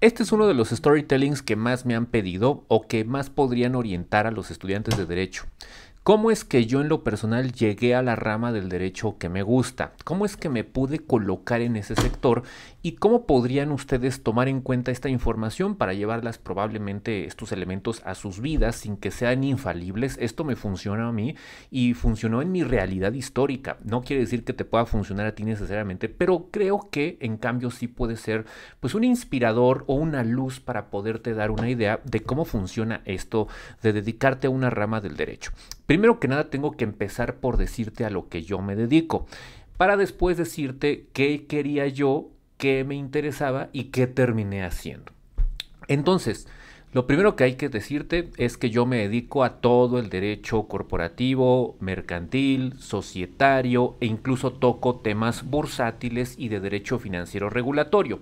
Este es uno de los storytellings que más me han pedido o que más podrían orientar a los estudiantes de derecho. ¿Cómo es que yo en lo personal llegué a la rama del derecho que me gusta? ¿Cómo es que me pude colocar en ese sector ¿Y cómo podrían ustedes tomar en cuenta esta información para llevarlas probablemente estos elementos a sus vidas sin que sean infalibles? Esto me funciona a mí y funcionó en mi realidad histórica. No quiere decir que te pueda funcionar a ti necesariamente, pero creo que en cambio sí puede ser pues un inspirador o una luz para poderte dar una idea de cómo funciona esto de dedicarte a una rama del derecho. Primero que nada tengo que empezar por decirte a lo que yo me dedico para después decirte qué quería yo qué me interesaba y qué terminé haciendo. Entonces, lo primero que hay que decirte es que yo me dedico a todo el derecho corporativo, mercantil, societario e incluso toco temas bursátiles y de derecho financiero regulatorio.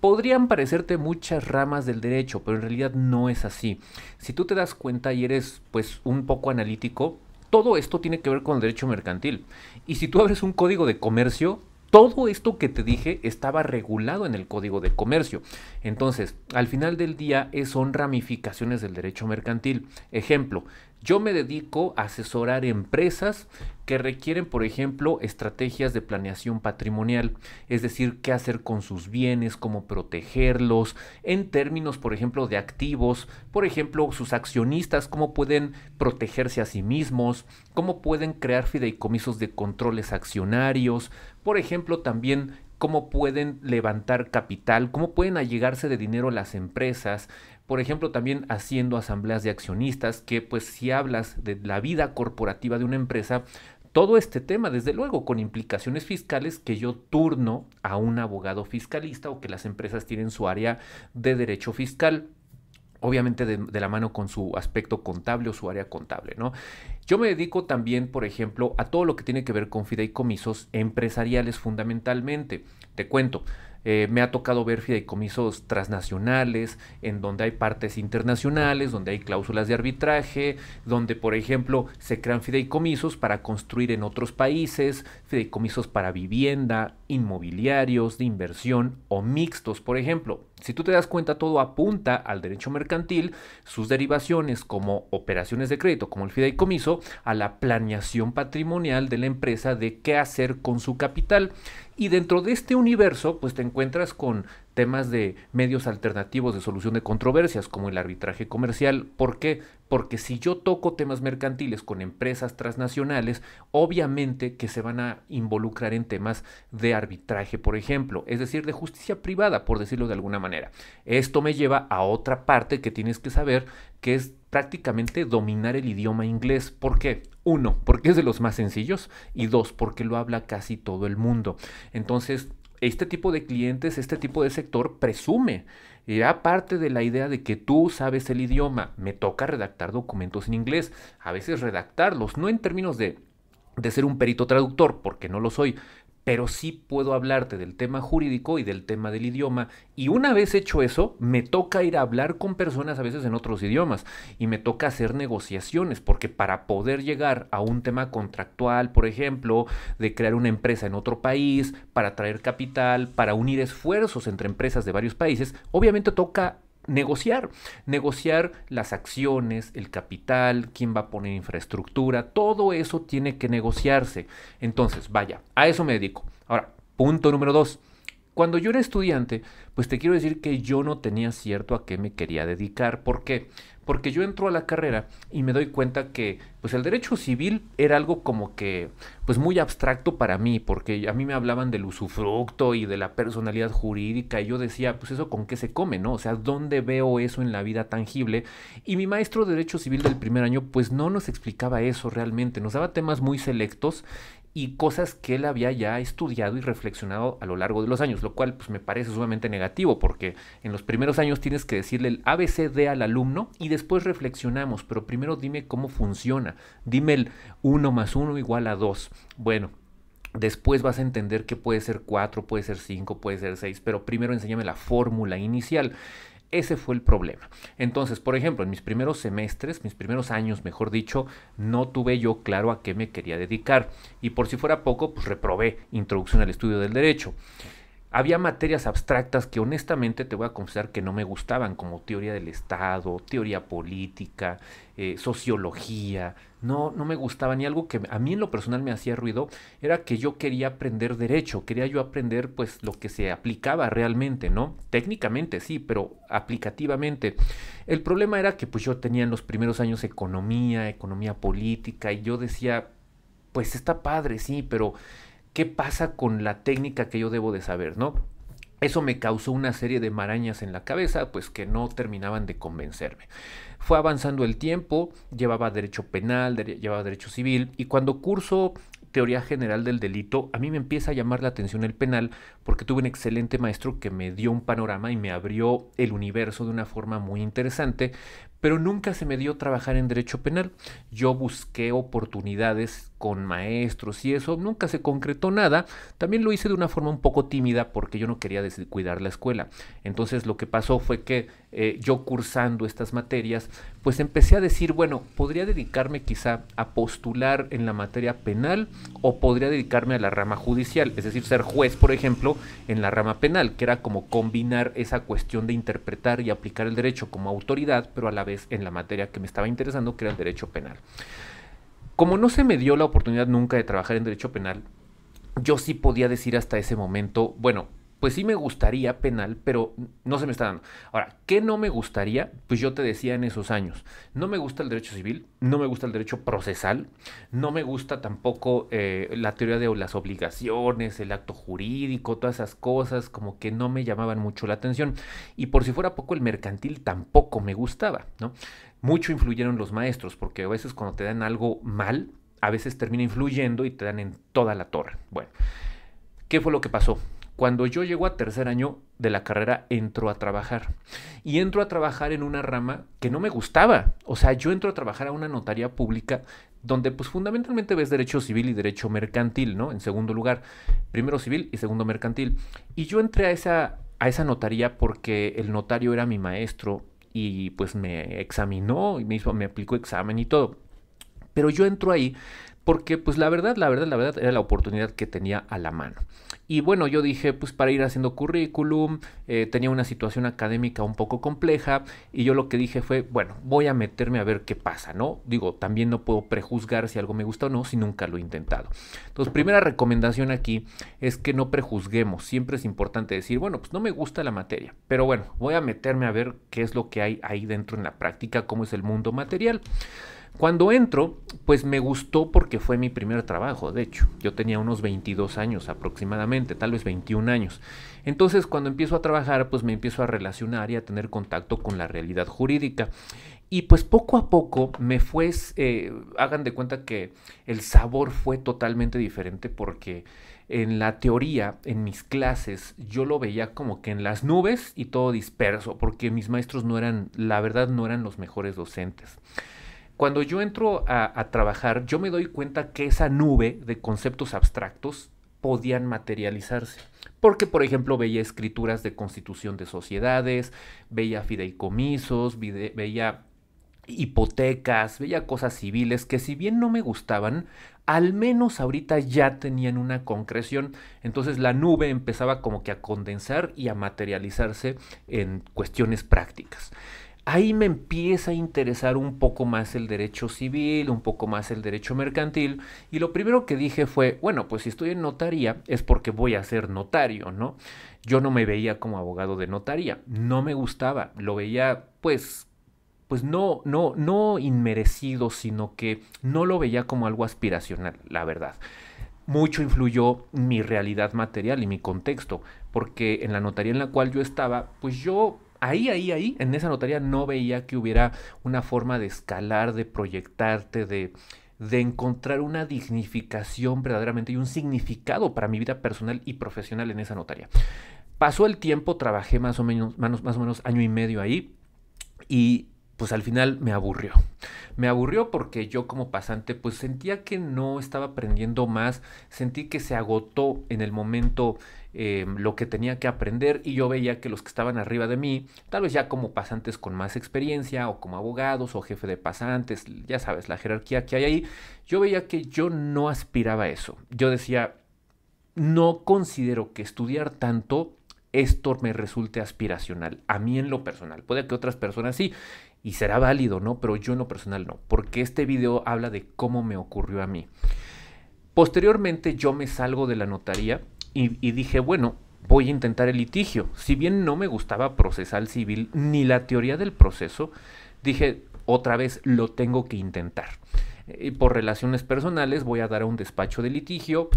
Podrían parecerte muchas ramas del derecho, pero en realidad no es así. Si tú te das cuenta y eres pues un poco analítico, todo esto tiene que ver con el derecho mercantil. Y si tú abres un código de comercio, todo esto que te dije estaba regulado en el Código de Comercio. Entonces, al final del día son ramificaciones del derecho mercantil. Ejemplo, yo me dedico a asesorar empresas que requieren, por ejemplo, estrategias de planeación patrimonial, es decir, qué hacer con sus bienes, cómo protegerlos, en términos, por ejemplo, de activos, por ejemplo, sus accionistas, cómo pueden protegerse a sí mismos, cómo pueden crear fideicomisos de controles accionarios, por ejemplo, también cómo pueden levantar capital, cómo pueden allegarse de dinero las empresas, por ejemplo, también haciendo asambleas de accionistas, que pues si hablas de la vida corporativa de una empresa, todo este tema, desde luego, con implicaciones fiscales que yo turno a un abogado fiscalista o que las empresas tienen su área de derecho fiscal obviamente de, la mano con su aspecto contable o su área contable, ¿no? Yo me dedico también, por ejemplo, a todo lo que tiene que ver con fideicomisos empresariales fundamentalmente. Te cuento, eh, me ha tocado ver fideicomisos transnacionales, en donde hay partes internacionales, donde hay cláusulas de arbitraje, donde, por ejemplo, se crean fideicomisos para construir en otros países, fideicomisos para vivienda, inmobiliarios, de inversión o mixtos, por ejemplo si tú te das cuenta, todo apunta al derecho mercantil, sus derivaciones como operaciones de crédito, como el fideicomiso, a la planeación patrimonial de la empresa de qué hacer con su capital. Y dentro de este universo, pues te encuentras con temas de medios alternativos de solución de controversias, como el arbitraje comercial. ¿Por qué? Porque si yo toco temas mercantiles con empresas transnacionales, obviamente que se van a involucrar en temas de arbitraje, por ejemplo, es decir, de justicia privada, por decirlo de alguna manera. Esto me lleva a otra parte que tienes que saber, que es prácticamente dominar el idioma inglés. ¿Por qué? Uno, porque es de los más sencillos y dos, porque lo habla casi todo el mundo. Entonces, este tipo de clientes, este tipo de sector presume. y aparte de la idea de que tú sabes el idioma. Me toca redactar documentos en inglés. A veces redactarlos, no en términos de de ser un perito traductor, porque no lo soy, pero sí puedo hablarte del tema jurídico y del tema del idioma. Y una vez hecho eso, me toca ir a hablar con personas a veces en otros idiomas y me toca hacer negociaciones, porque para poder llegar a un tema contractual, por ejemplo, de crear una empresa en otro país, para traer capital, para unir esfuerzos entre empresas de varios países, obviamente toca negociar, negociar las acciones, el capital, quién va a poner infraestructura, todo eso tiene que negociarse. Entonces, vaya, a eso me dedico. Ahora, punto número dos. Cuando yo era estudiante, pues te quiero decir que yo no tenía cierto a qué me quería dedicar. ¿Por qué? Porque yo entro a la carrera y me doy cuenta que pues el derecho civil era algo como que pues muy abstracto para mí, porque a mí me hablaban del usufructo y de la personalidad jurídica y yo decía, pues eso con qué se come, ¿no? O sea, ¿dónde veo eso en la vida tangible? Y mi maestro de derecho civil del primer año pues no nos explicaba eso realmente, nos daba temas muy selectos y cosas que él había ya estudiado y reflexionado a lo largo de los años, lo cual pues, me parece sumamente negativo porque en los primeros años tienes que decirle el ABCD al alumno y después reflexionamos, pero primero dime cómo funciona, dime el 1 más 1 igual a 2. Bueno, Después vas a entender que puede ser 4, puede ser 5, puede ser 6, pero primero enséñame la fórmula inicial. Ese fue el problema. Entonces, por ejemplo, en mis primeros semestres, mis primeros años, mejor dicho, no tuve yo claro a qué me quería dedicar. Y por si fuera poco, pues reprobé Introducción al Estudio del Derecho había materias abstractas que honestamente te voy a confesar que no me gustaban, como teoría del Estado, teoría política, eh, sociología, no, no me gustaban. Y algo que a mí en lo personal me hacía ruido era que yo quería aprender derecho, quería yo aprender pues lo que se aplicaba realmente, ¿no? Técnicamente sí, pero aplicativamente. El problema era que pues yo tenía en los primeros años economía, economía política, y yo decía, pues está padre, sí, pero ¿qué pasa con la técnica que yo debo de saber? ¿No? Eso me causó una serie de marañas en la cabeza, pues que no terminaban de convencerme. Fue avanzando el tiempo, llevaba derecho penal, llevaba derecho civil, y cuando curso teoría general del delito, a mí me empieza a llamar la atención el penal porque tuve un excelente maestro que me dio un panorama y me abrió el universo de una forma muy interesante, pero nunca se me dio trabajar en derecho penal. Yo busqué oportunidades con maestros y eso, nunca se concretó nada. También lo hice de una forma un poco tímida porque yo no quería descuidar la escuela. Entonces lo que pasó fue que eh, yo cursando estas materias, pues empecé a decir, bueno, podría dedicarme quizá a postular en la materia penal o podría dedicarme a la rama judicial, es decir, ser juez, por ejemplo, en la rama penal, que era como combinar esa cuestión de interpretar y aplicar el derecho como autoridad, pero a la vez en la materia que me estaba interesando, que era el derecho penal. Como no se me dio la oportunidad nunca de trabajar en derecho penal, yo sí podía decir hasta ese momento, bueno, pues sí me gustaría penal, pero no se me está dando. Ahora, ¿qué no me gustaría? Pues yo te decía en esos años, no me gusta el derecho civil, no me gusta el derecho procesal, no me gusta tampoco eh, la teoría de las obligaciones, el acto jurídico, todas esas cosas como que no me llamaban mucho la atención. Y por si fuera poco, el mercantil tampoco me gustaba, ¿no? Mucho influyeron los maestros, porque a veces cuando te dan algo mal, a veces termina influyendo y te dan en toda la torre. Bueno, ¿qué fue lo que pasó? Cuando yo llego a tercer año de la carrera, entro a trabajar. Y entro a trabajar en una rama que no me gustaba. O sea, yo entro a trabajar a una notaría pública donde pues fundamentalmente ves derecho civil y derecho mercantil, ¿no? En segundo lugar, primero civil y segundo mercantil. Y yo entré a esa, a esa notaría porque el notario era mi maestro y pues me examinó y me, hizo, me aplicó examen y todo. Pero yo entro ahí porque pues la verdad, la verdad, la verdad era la oportunidad que tenía a la mano. Y bueno, yo dije, pues para ir haciendo currículum, eh, tenía una situación académica un poco compleja y yo lo que dije fue, bueno, voy a meterme a ver qué pasa, ¿no? Digo, también no puedo prejuzgar si algo me gusta o no si nunca lo he intentado. Entonces, primera recomendación aquí es que no prejuzguemos, siempre es importante decir, bueno, pues no me gusta la materia, pero bueno, voy a meterme a ver qué es lo que hay ahí dentro en la práctica, cómo es el mundo material. Cuando entro, pues me gustó porque fue mi primer trabajo, de hecho. Yo tenía unos 22 años aproximadamente, tal vez 21 años. Entonces cuando empiezo a trabajar, pues me empiezo a relacionar y a tener contacto con la realidad jurídica. Y pues poco a poco me fue, eh, hagan de cuenta que el sabor fue totalmente diferente porque en la teoría, en mis clases, yo lo veía como que en las nubes y todo disperso, porque mis maestros no eran, la verdad, no eran los mejores docentes. Cuando yo entro a, trabajar, yo me doy cuenta que esa nube de conceptos abstractos podían materializarse. Porque, por ejemplo, veía escrituras de constitución de sociedades, veía fideicomisos, veía hipotecas, veía cosas civiles que si bien no me gustaban, al menos ahorita ya tenían una concreción. Entonces la nube empezaba como que a condensar y a materializarse en cuestiones prácticas ahí me empieza a interesar un poco más el derecho civil, un poco más el derecho mercantil, y lo primero que dije fue, bueno, pues si estoy en notaría es porque voy a ser notario, ¿no? Yo no me veía como abogado de notaría, no me gustaba, lo veía pues pues no no no inmerecido, sino que no lo veía como algo aspiracional, la verdad mucho influyó mi realidad material y mi contexto, porque en la notaría en la cual yo estaba, pues yo ahí, ahí, ahí, en esa notaría no veía que hubiera una forma de escalar, de proyectarte, de, encontrar una dignificación verdaderamente y un significado para mi vida personal y profesional en esa notaría. Pasó el tiempo, trabajé más o menos, más, o menos año y medio ahí y pues al final me aburrió. Me aburrió porque yo como pasante pues sentía que no estaba aprendiendo más, sentí que se agotó en el momento eh, lo que tenía que aprender y yo veía que los que estaban arriba de mí, tal vez ya como pasantes con más experiencia o como abogados o jefe de pasantes, ya sabes, la jerarquía que hay ahí, yo veía que yo no aspiraba a eso. Yo decía, no considero que estudiar tanto esto me resulte aspiracional, a mí en lo personal. Puede que otras personas sí, y será válido, ¿no? Pero yo en lo personal no, porque este video habla de cómo me ocurrió a mí. Posteriormente yo me salgo de la notaría y, dije, bueno, voy a intentar el litigio. Si bien no me gustaba procesal civil ni la teoría del proceso, dije, otra vez lo tengo que intentar. Y por relaciones personales voy a dar a un despacho de litigio,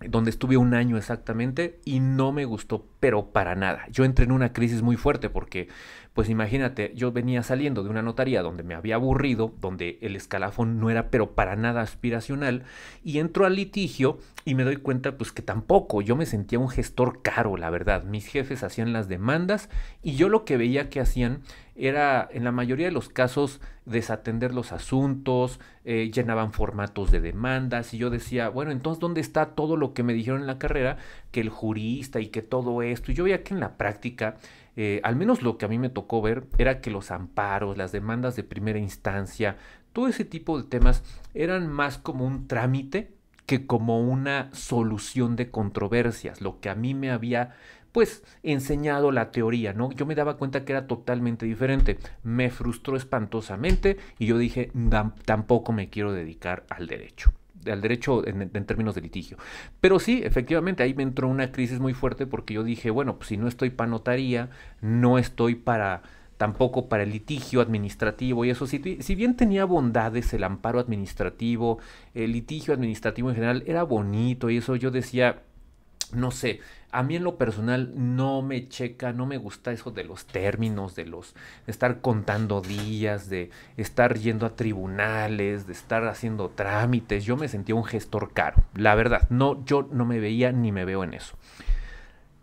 donde estuve un año exactamente y no me gustó, pero para nada. Yo entré en una crisis muy fuerte porque, pues imagínate, yo venía saliendo de una notaría donde me había aburrido, donde el escalafón no era pero para nada aspiracional, y entro al litigio y me doy cuenta pues que tampoco, yo me sentía un gestor caro, la verdad. Mis jefes hacían las demandas y yo lo que veía que hacían era en la mayoría de los casos desatender los asuntos, eh, llenaban formatos de demandas y yo decía, bueno, entonces ¿dónde está todo lo que me dijeron en la carrera? Que el jurista y que todo esto. Y yo veía que en la práctica, eh, al menos lo que a mí me tocó ver, era que los amparos, las demandas de primera instancia, todo ese tipo de temas eran más como un trámite que como una solución de controversias, lo que a mí me había pues enseñado la teoría, ¿no? Yo me daba cuenta que era totalmente diferente. Me frustró espantosamente y yo dije, tampoco me quiero dedicar al derecho al derecho en, términos de litigio. Pero sí, efectivamente, ahí me entró una crisis muy fuerte porque yo dije, bueno, pues si no estoy para notaría, no estoy para tampoco para el litigio administrativo y eso, sí, si bien tenía bondades el amparo administrativo, el litigio administrativo en general era bonito y eso yo decía, no sé, a mí en lo personal no me checa, no me gusta eso de los términos, de los estar contando días, de estar yendo a tribunales, de estar haciendo trámites. Yo me sentía un gestor caro, la verdad. No, yo no me veía ni me veo en eso.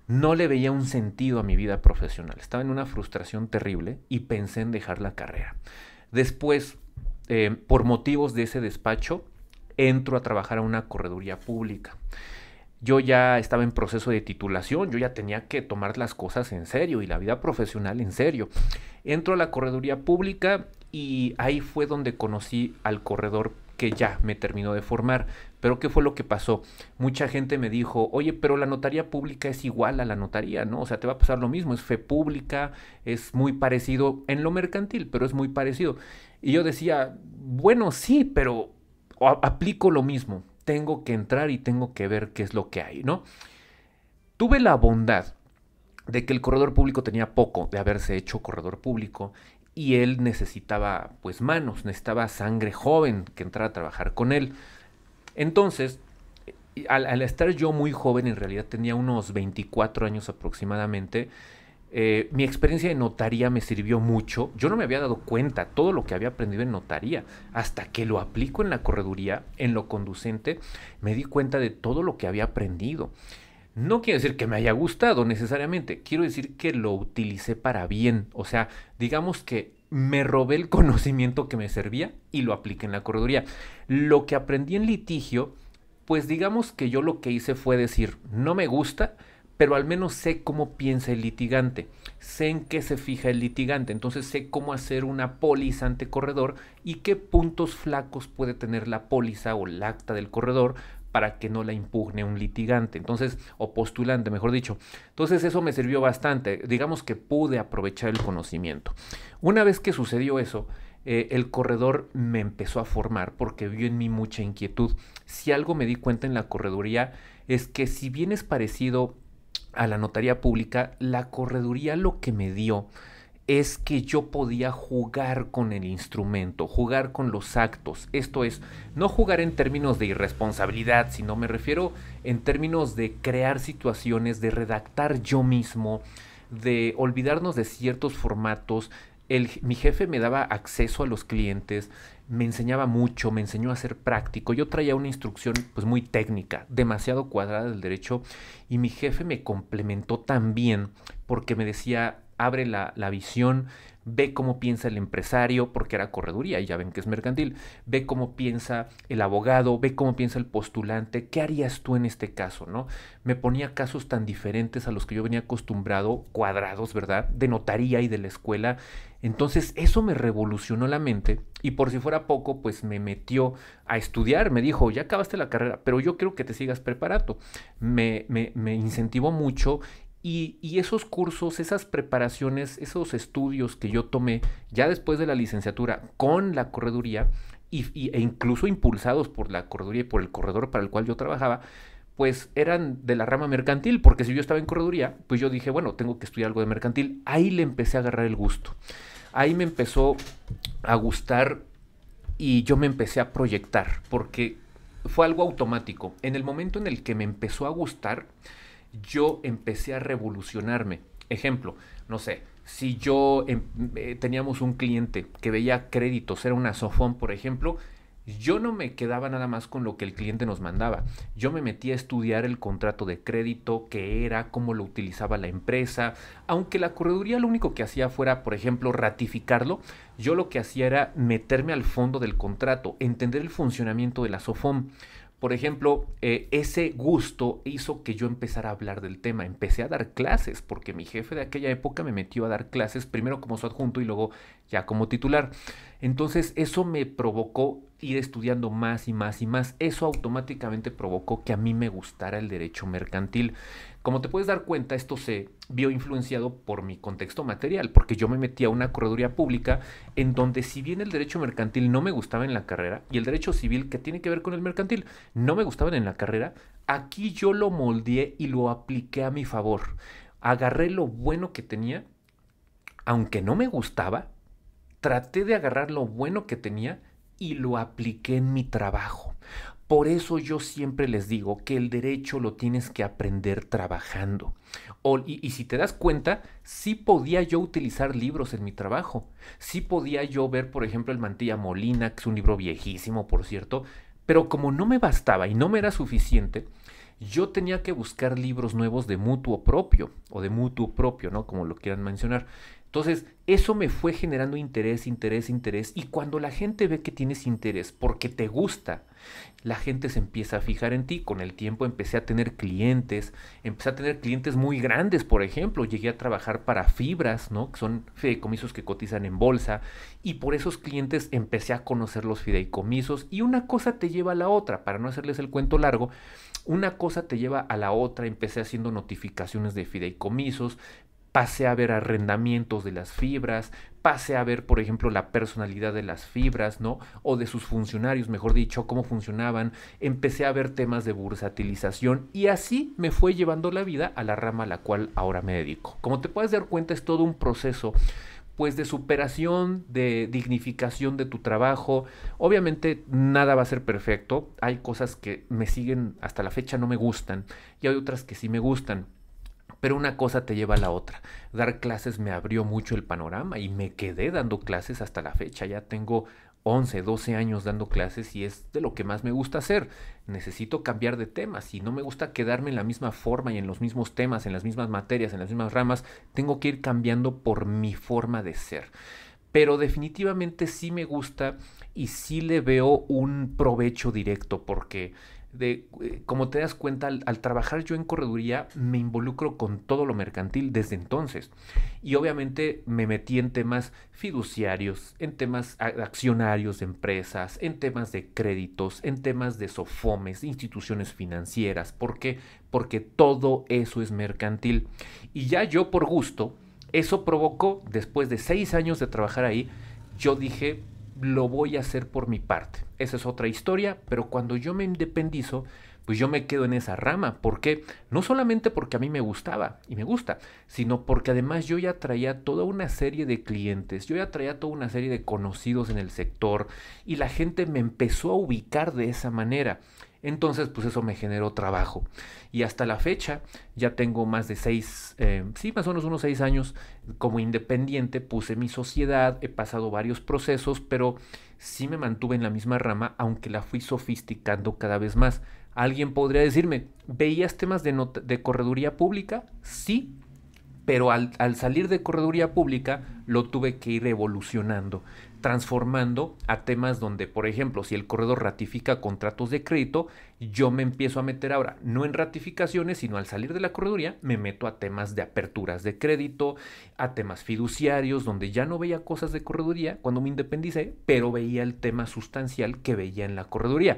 No le veía un sentido a mi vida profesional. Estaba en una frustración terrible y pensé en dejar la carrera. Después, eh, por motivos de ese despacho, entro a trabajar a una correduría pública yo ya estaba en proceso de titulación, yo ya tenía que tomar las cosas en serio y la vida profesional en serio. Entro a la correduría pública y ahí fue donde conocí al corredor que ya me terminó de formar. Pero ¿qué fue lo que pasó? Mucha gente me dijo, oye, pero la notaría pública es igual a la notaría, ¿no? O sea, te va a pasar lo mismo, es fe pública, es muy parecido en lo mercantil, pero es muy parecido. Y yo decía, bueno, sí, pero aplico lo mismo tengo que entrar y tengo que ver qué es lo que hay, ¿no? Tuve la bondad de que el corredor público tenía poco de haberse hecho corredor público y él necesitaba pues manos, necesitaba sangre joven que entrara a trabajar con él. Entonces, eh, al, al estar yo muy joven, en realidad tenía unos 24 años aproximadamente, eh, mi experiencia en notaría me sirvió mucho. Yo no me había dado cuenta todo lo que había aprendido en notaría. Hasta que lo aplico en la correduría, en lo conducente, me di cuenta de todo lo que había aprendido. No quiere decir que me haya gustado necesariamente, quiero decir que lo utilicé para bien. O sea, digamos que me robé el conocimiento que me servía y lo apliqué en la correduría. Lo que aprendí en litigio, pues digamos que yo lo que hice fue decir, no me gusta, pero al menos sé cómo piensa el litigante, sé en qué se fija el litigante, entonces sé cómo hacer una póliza ante corredor y qué puntos flacos puede tener la póliza o el acta del corredor para que no la impugne un litigante, entonces, o postulante, mejor dicho. Entonces eso me sirvió bastante, digamos que pude aprovechar el conocimiento. Una vez que sucedió eso, eh, el corredor me empezó a formar porque vio en mí mucha inquietud. Si algo me di cuenta en la correduría es que si bien es parecido a la notaría pública, la correduría lo que me dio es que yo podía jugar con el instrumento, jugar con los actos. Esto es, no jugar en términos de irresponsabilidad, sino me refiero en términos de crear situaciones, de redactar yo mismo, de olvidarnos de ciertos formatos. mi jefe me daba acceso a los clientes, me enseñaba mucho, me enseñó a ser práctico. Yo traía una instrucción pues muy técnica, demasiado cuadrada del derecho y mi jefe me complementó también porque me decía, abre la, la visión, ve cómo piensa el empresario, porque era correduría y ya ven que es mercantil, ve cómo piensa el abogado, ve cómo piensa el postulante, ¿qué harías tú en este caso? ¿no? Me ponía casos tan diferentes a los que yo venía acostumbrado, cuadrados, ¿verdad? De notaría y de la escuela. Entonces eso me revolucionó la mente y por si fuera poco, pues me metió a estudiar, me dijo, ya acabaste la carrera, pero yo quiero que te sigas preparando. Me, me, me incentivó mucho y, esos cursos, esas preparaciones, esos estudios que yo tomé ya después de la licenciatura con la correduría e incluso impulsados por la correduría y por el corredor para el cual yo trabajaba, pues eran de la rama mercantil, porque si yo estaba en correduría, pues yo dije, bueno, tengo que estudiar algo de mercantil. Ahí le empecé a agarrar el gusto. Ahí me empezó a gustar y yo me empecé a proyectar, porque fue algo automático. En el momento en el que me empezó a gustar, yo empecé a revolucionarme. Ejemplo, no sé, si yo em, eh, teníamos un cliente que veía créditos, era una Sofón, por ejemplo, yo no me quedaba nada más con lo que el cliente nos mandaba. Yo me metía a estudiar el contrato de crédito, qué era, cómo lo utilizaba la empresa. Aunque la correduría lo único que hacía fuera, por ejemplo, ratificarlo, yo lo que hacía era meterme al fondo del contrato, entender el funcionamiento de la SOFOM. Por ejemplo, eh, ese gusto hizo que yo empezara a hablar del tema. Empecé a dar clases porque mi jefe de aquella época me metió a dar clases primero como su adjunto y luego ya como titular. Entonces eso me provocó ir estudiando más y más y más. Eso automáticamente provocó que a mí me gustara el derecho mercantil. Como te puedes dar cuenta, esto se vio influenciado por mi contexto material, porque yo me metí a una correduría pública en donde si bien el derecho mercantil no me gustaba en la carrera y el derecho civil que tiene que ver con el mercantil no me gustaban en la carrera, aquí yo lo moldeé y lo apliqué a mi favor. Agarré lo bueno que tenía, aunque no me gustaba, traté de agarrar lo bueno que tenía y lo apliqué en mi trabajo. Por eso yo siempre les digo que el derecho lo tienes que aprender trabajando. y, y, si te das cuenta, sí podía yo utilizar libros en mi trabajo. Sí podía yo ver, por ejemplo, El Mantilla Molina, que es un libro viejísimo, por cierto. Pero como no me bastaba y no me era suficiente, yo tenía que buscar libros nuevos de mutuo propio o de mutuo propio, ¿no? Como lo quieran mencionar. Entonces, eso me fue generando interés, interés, interés. Y cuando la gente ve que tienes interés porque te gusta, la gente se empieza a fijar en ti. Con el tiempo empecé a tener clientes, empecé a tener clientes muy grandes, por ejemplo. Llegué a trabajar para fibras, ¿no? Que son fideicomisos que cotizan en bolsa. Y por esos clientes empecé a conocer los fideicomisos. Y una cosa te lleva a la otra, para no hacerles el cuento largo. Una cosa te lleva a la otra, empecé haciendo notificaciones de fideicomisos, Pasé a ver arrendamientos de las fibras, pasé a ver, por ejemplo, la personalidad de las fibras, ¿no? O de sus funcionarios, mejor dicho, cómo funcionaban. Empecé a ver temas de bursatilización y así me fue llevando la vida a la rama a la cual ahora me dedico. Como te puedes dar cuenta, es todo un proceso pues de superación, de dignificación de tu trabajo. Obviamente nada va a ser perfecto. Hay cosas que me siguen hasta la fecha no me gustan y hay otras que sí me gustan pero una cosa te lleva a la otra. Dar clases me abrió mucho el panorama y me quedé dando clases hasta la fecha. Ya tengo 11, 12 años dando clases y es de lo que más me gusta hacer. Necesito cambiar de tema si no me gusta quedarme en la misma forma y en los mismos temas, en las mismas materias, en las mismas ramas. Tengo que ir cambiando por mi forma de ser. Pero definitivamente sí me gusta y sí le veo un provecho directo porque de eh, como te das cuenta, al, trabajar yo en correduría me involucro con todo lo mercantil desde entonces. Y obviamente me metí en temas fiduciarios, en temas accionarios de empresas, en temas de créditos, en temas de sofomes, instituciones financieras. ¿Por Porque todo eso es mercantil. Y ya yo por gusto, eso provocó, después de seis años de trabajar ahí, yo dije, lo voy a hacer por mi parte. Esa es otra historia, pero cuando yo me independizo, pues yo me quedo en esa rama. ¿Por qué? No solamente porque a mí me gustaba y me gusta, sino porque además yo ya traía toda una serie de clientes, yo ya traía toda una serie de conocidos en el sector y la gente me empezó a ubicar de esa manera. Entonces, pues eso me generó trabajo. Y hasta la fecha ya tengo más de seis, eh, sí, más o menos unos seis años como independiente, puse mi sociedad, he pasado varios procesos, pero sí me mantuve en la misma rama, aunque la fui sofisticando cada vez más. Alguien podría decirme, ¿veías temas de, de correduría pública? Sí, pero al, al, salir de correduría pública lo tuve que ir evolucionando transformando a temas donde, por ejemplo, si el corredor ratifica contratos de crédito, yo me empiezo a meter ahora, no en ratificaciones, sino al salir de la correduría, me meto a temas de aperturas de crédito, a temas fiduciarios, donde ya no veía cosas de correduría cuando me independicé, pero veía el tema sustancial que veía en la correduría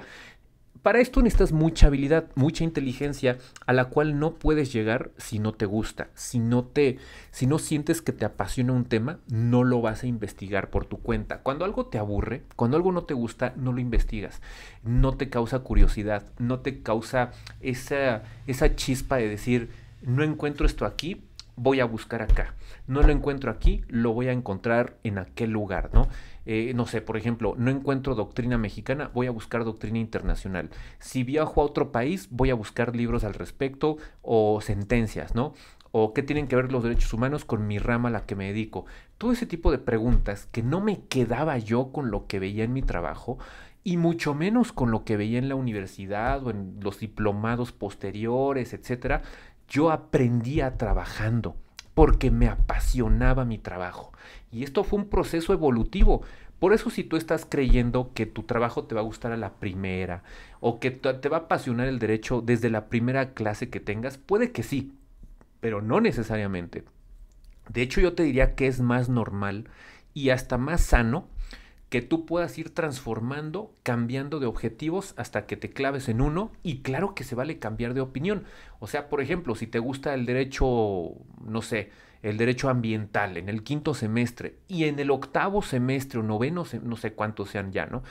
para esto necesitas mucha habilidad, mucha inteligencia, a la cual no puedes llegar si no te gusta, si no te, si no sientes que te apasiona un tema, no lo vas a investigar por tu cuenta. Cuando algo te aburre, cuando algo no te gusta, no lo investigas, no te causa curiosidad, no te causa esa, esa chispa de decir, no encuentro esto aquí, voy a buscar acá. No lo encuentro aquí, lo voy a encontrar en aquel lugar, ¿no? Eh, no sé, por ejemplo, no encuentro doctrina mexicana, voy a buscar doctrina internacional. Si viajo a otro país, voy a buscar libros al respecto o sentencias, ¿no? O qué tienen que ver los derechos humanos con mi rama a la que me dedico. Todo ese tipo de preguntas que no me quedaba yo con lo que veía en mi trabajo y mucho menos con lo que veía en la universidad o en los diplomados posteriores, etcétera, yo aprendía trabajando porque me apasionaba mi trabajo. Y esto fue un proceso evolutivo. Por eso si tú estás creyendo que tu trabajo te va a gustar a la primera o que te va a apasionar el derecho desde la primera clase que tengas, puede que sí, pero no necesariamente. De hecho yo te diría que es más normal y hasta más sano que tú puedas ir transformando, cambiando de objetivos hasta que te claves en uno y claro que se vale cambiar de opinión. O sea, por ejemplo, si te gusta el derecho, no sé, el derecho ambiental en el quinto semestre y en el octavo semestre o noveno, no sé cuántos sean ya, ¿no?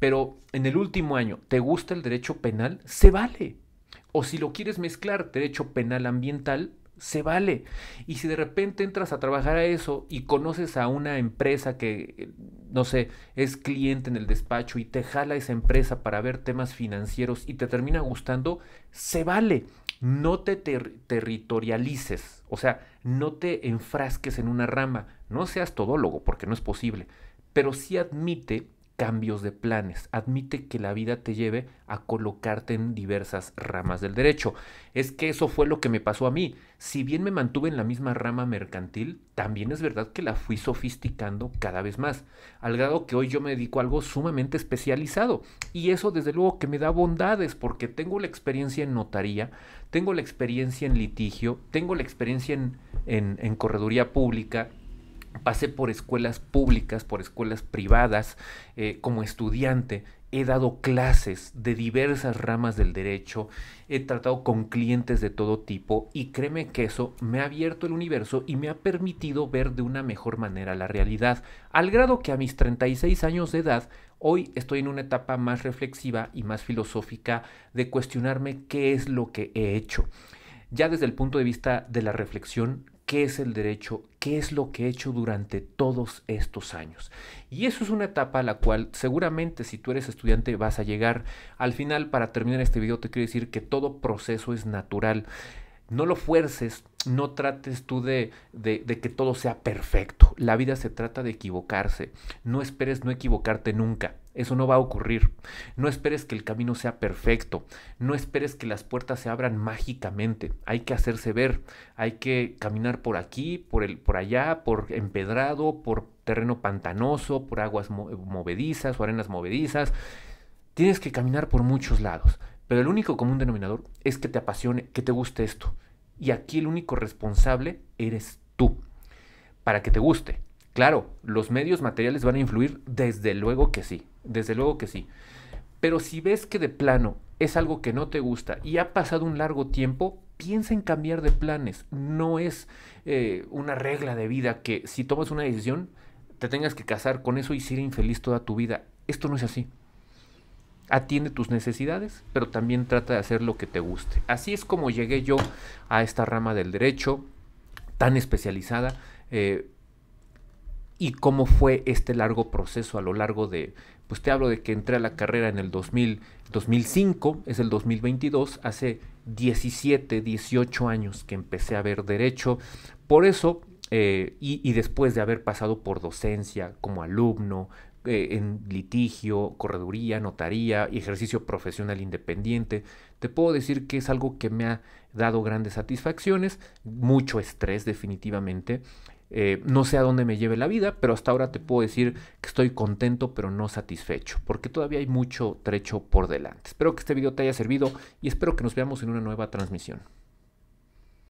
Pero en el último año, ¿te gusta el derecho penal? Se vale. O si lo quieres mezclar, derecho penal ambiental, se vale. Y si de repente entras a trabajar a eso y conoces a una empresa que, eh, no sé, es cliente en el despacho y te jala esa empresa para ver temas financieros y te termina gustando, se vale. No te territorialices, o sea, no te enfrasques en una rama, no seas todólogo porque no es posible, pero sí admite cambios de planes, admite que la vida te lleve a colocarte en diversas ramas del derecho. Es que eso fue lo que me pasó a mí. Si bien me mantuve en la misma rama mercantil, también es verdad que la fui sofisticando cada vez más, al grado que hoy yo me dedico a algo sumamente especializado. Y eso desde luego que me da bondades, porque tengo la experiencia en notaría, tengo la experiencia en litigio, tengo la experiencia en, en, en correduría pública, pasé por escuelas públicas, por escuelas privadas, eh, como estudiante, he dado clases de diversas ramas del derecho, he tratado con clientes de todo tipo y créeme que eso me ha abierto el universo y me ha permitido ver de una mejor manera la realidad, al grado que a mis 36 años de edad Hoy estoy en una etapa más reflexiva y más filosófica de cuestionarme qué es lo que he hecho. Ya desde el punto de vista de la reflexión, qué es el derecho, es lo que he hecho durante todos estos años. Y eso es una etapa a la cual seguramente si tú eres estudiante vas a llegar. Al final, para terminar este video, te quiero decir que todo proceso es natural. No lo fuerces, no trates tú de, que todo sea perfecto. La vida se trata de equivocarse. No esperes no equivocarte nunca. Eso no va a ocurrir. No esperes que el camino sea perfecto. No esperes que las puertas se abran mágicamente. Hay que hacerse ver. Hay que caminar por aquí, por, por allá, por empedrado, por terreno pantanoso, por aguas movedizas o arenas movedizas. Tienes que caminar por muchos lados. Pero el único común denominador es que te apasione, que te guste esto y aquí el único responsable eres tú, para que te guste. Claro, los medios materiales van a influir, desde luego que sí, desde luego que sí. Pero si ves que de plano es algo que no te gusta y ha pasado un largo tiempo, piensa en cambiar de planes. No es eh, una regla de vida que si tomas una decisión te tengas que casar con eso y ser infeliz toda tu vida. Esto no es así. Atiende tus necesidades, pero también trata de hacer lo que te guste. Así es como llegué yo a esta rama del derecho tan especializada eh, y cómo fue este largo proceso a lo largo de, pues te hablo de que entré a la carrera en el 2005, es el 2022, hace 17, 18 años que empecé a ver derecho. Por eso, eh, y, después de haber pasado por docencia, como alumno, eh, en litigio, correduría, notaría, ejercicio profesional independiente. Te puedo decir que es algo que me ha dado grandes satisfacciones, mucho estrés definitivamente. Eh, no sé a dónde me lleve la vida, pero hasta ahora te puedo decir que estoy contento pero no satisfecho, porque todavía hay mucho trecho por delante. Espero que este video te haya servido y espero que nos veamos en una nueva transmisión.